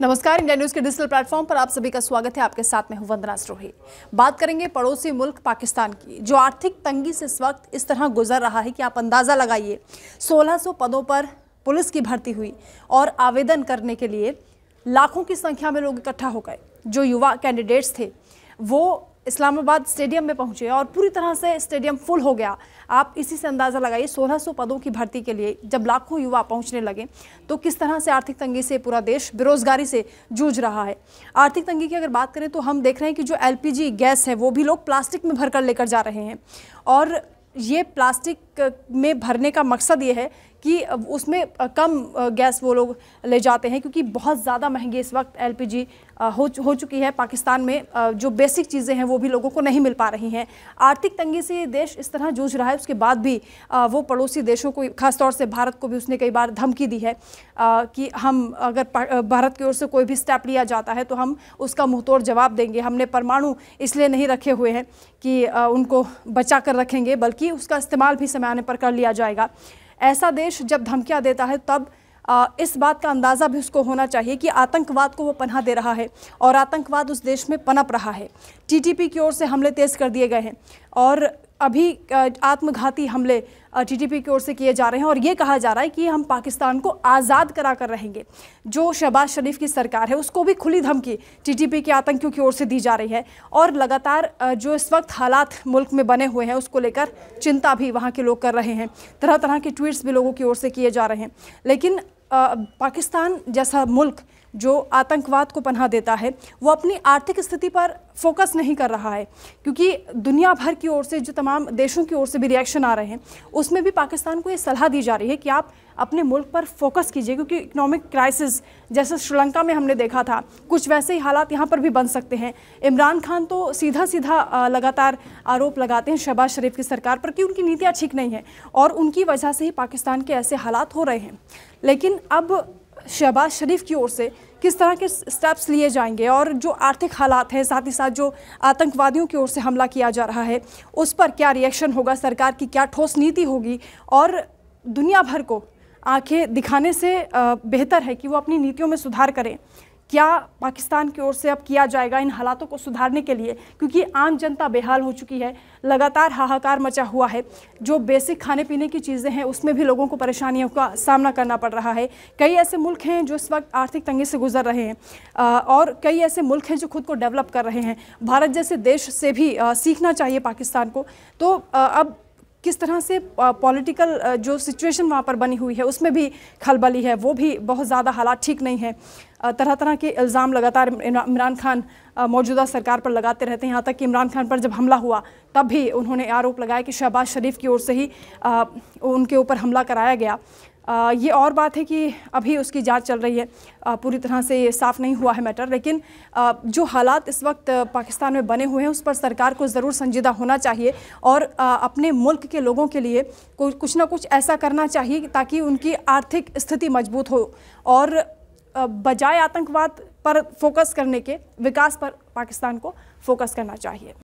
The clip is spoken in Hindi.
नमस्कार इंडिया न्यूज के डिजिटल प्लेटफॉर्म पर आप सभी का स्वागत है आपके साथ में हूं वंदना स्रोही बात करेंगे पड़ोसी मुल्क पाकिस्तान की जो आर्थिक तंगी से इस वक्त इस तरह गुजर रहा है कि आप अंदाज़ा लगाइए 1600 पदों पर पुलिस की भर्ती हुई और आवेदन करने के लिए लाखों की संख्या में लोग इकट्ठा हो गए जो युवा कैंडिडेट्स थे वो इस्लामाबाद स्टेडियम में पहुंचे और पूरी तरह से स्टेडियम फुल हो गया आप इसी से अंदाज़ा लगाइए 1600 पदों की भर्ती के लिए जब लाखों युवा पहुंचने लगे तो किस तरह से आर्थिक तंगी से पूरा देश बेरोजगारी से जूझ रहा है आर्थिक तंगी की अगर बात करें तो हम देख रहे हैं कि जो एल गैस है वो भी लोग प्लास्टिक में भरकर लेकर जा रहे हैं और ये प्लास्टिक में भरने का मकसद ये है कि उसमें कम गैस वो लोग ले जाते हैं क्योंकि बहुत ज़्यादा महंगी इस वक्त एलपीजी हो हो चुकी है पाकिस्तान में जो बेसिक चीज़ें हैं वो भी लोगों को नहीं मिल पा रही हैं आर्थिक तंगी से ये देश इस तरह जूझ रहा है उसके बाद भी वो पड़ोसी देशों को खासतौर से भारत को भी उसने कई बार धमकी दी है कि हम अगर भारत की ओर से कोई भी स्टेप लिया जाता है तो हम उसका मुँह जवाब देंगे हमने परमाणु इसलिए नहीं रखे हुए हैं कि उनको बचा कर रखेंगे बल्कि उसका इस्तेमाल भी समय पैमाने पर कर लिया जाएगा ऐसा देश जब धमकियाँ देता है तब आ, इस बात का अंदाज़ा भी उसको होना चाहिए कि आतंकवाद को वो पनाह दे रहा है और आतंकवाद उस देश में पनप रहा है टीटीपी की ओर से हमले तेज़ कर दिए गए हैं और अभी आत्मघाती हमले टीटीपी की ओर से किए जा रहे हैं और ये कहा जा रहा है कि हम पाकिस्तान को आज़ाद करा कर रहेंगे जो शहबाज शरीफ की सरकार है उसको भी खुली धमकी टीटीपी के आतंकियों की ओर से दी जा रही है और लगातार जो इस वक्त हालात मुल्क में बने हुए हैं उसको लेकर चिंता भी वहाँ के लोग कर रहे हैं तरह तरह के ट्वीट्स भी लोगों की ओर से किए जा रहे हैं लेकिन पाकिस्तान जैसा मुल्क जो आतंकवाद को पन्हा देता है वो अपनी आर्थिक स्थिति पर फोकस नहीं कर रहा है क्योंकि दुनिया भर की ओर से जो तमाम देशों की ओर से भी रिएक्शन आ रहे हैं उसमें भी पाकिस्तान को ये सलाह दी जा रही है कि आप अपने मुल्क पर फोकस कीजिए क्योंकि इकोनॉमिक क्राइसिस जैसे श्रीलंका में हमने देखा था कुछ वैसे ही हालात यहाँ पर भी बन सकते हैं इमरान खान तो सीधा सीधा लगातार आरोप लगाते हैं शहबाज शरीफ की सरकार पर कि उनकी नीतियाँ ठीक नहीं हैं और उनकी वजह से ही पाकिस्तान के ऐसे हालात हो रहे हैं लेकिन अब शहबाज शरीफ की ओर से किस तरह के स्टेप्स लिए जाएंगे और जो आर्थिक हालात हैं साथ ही साथ जो आतंकवादियों की ओर से हमला किया जा रहा है उस पर क्या रिएक्शन होगा सरकार की क्या ठोस नीति होगी और दुनिया भर को आंखें दिखाने से बेहतर है कि वो अपनी नीतियों में सुधार करें क्या पाकिस्तान की ओर से अब किया जाएगा इन हालातों को सुधारने के लिए क्योंकि आम जनता बेहाल हो चुकी है लगातार हाहाकार मचा हुआ है जो बेसिक खाने पीने की चीज़ें हैं उसमें भी लोगों को परेशानियों का सामना करना पड़ रहा है कई ऐसे मुल्क हैं जो इस वक्त आर्थिक तंगी से गुजर रहे हैं और कई ऐसे मुल्क हैं जो खुद को डेवलप कर रहे हैं भारत जैसे देश से भी सीखना चाहिए पाकिस्तान को तो अब किस तरह से पॉलिटिकल जो सिचुएशन वहाँ पर बनी हुई है उसमें भी खलबली है वो भी बहुत ज़्यादा हालात ठीक नहीं है तरह तरह के इल्ज़ाम लगातार इमरान खान मौजूदा सरकार पर लगाते रहते हैं यहाँ तक कि इमरान खान पर जब हमला हुआ तब भी उन्होंने आरोप लगाया कि शहबाज शरीफ की ओर से ही उनके ऊपर हमला कराया गया आ, ये और बात है कि अभी उसकी जांच चल रही है आ, पूरी तरह से ये साफ़ नहीं हुआ है मैटर लेकिन आ, जो हालात इस वक्त पाकिस्तान में बने हुए हैं उस पर सरकार को ज़रूर संजीदा होना चाहिए और अपने मुल्क के लोगों के लिए कुछ ना कुछ ऐसा करना चाहिए ताकि उनकी आर्थिक स्थिति मजबूत हो और बजाय आतंकवाद पर फोकस करने के विकास पर पाकिस्तान को फोकस करना चाहिए